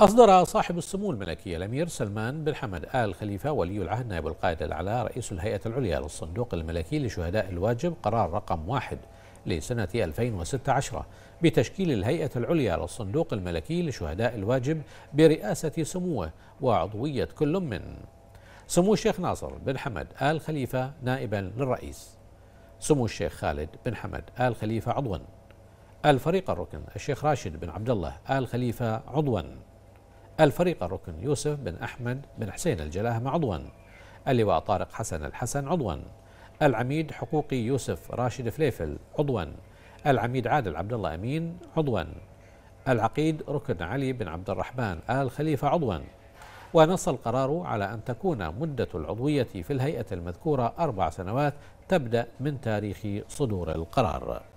أصدر صاحب السمو الملكي الأمير سلمان بن حمد آل خليفة ولي العهد نائب القائد الأعلى رئيس الهيئة العليا للصندوق الملكي لشهداء الواجب قرار رقم واحد لسنة 2016 بتشكيل الهيئة العليا للصندوق الملكي لشهداء الواجب برئاسة سموه وعضوية كل من سمو الشيخ ناصر بن حمد آل خليفة نائبا للرئيس سمو الشيخ خالد بن حمد آل خليفة عضوا الفريق الركن الشيخ راشد بن عبد الله آل خليفة عضوا الفريق الركن يوسف بن أحمد بن حسين الجلاهم عضوا اللواء طارق حسن الحسن عضوا العميد حقوقي يوسف راشد فليفل عضوا العميد عادل عبد الله أمين عضوا العقيد ركن علي بن عبد الرحمن آل خليفة عضوا ونص القرار على أن تكون مدة العضوية في الهيئة المذكورة أربع سنوات تبدأ من تاريخ صدور القرار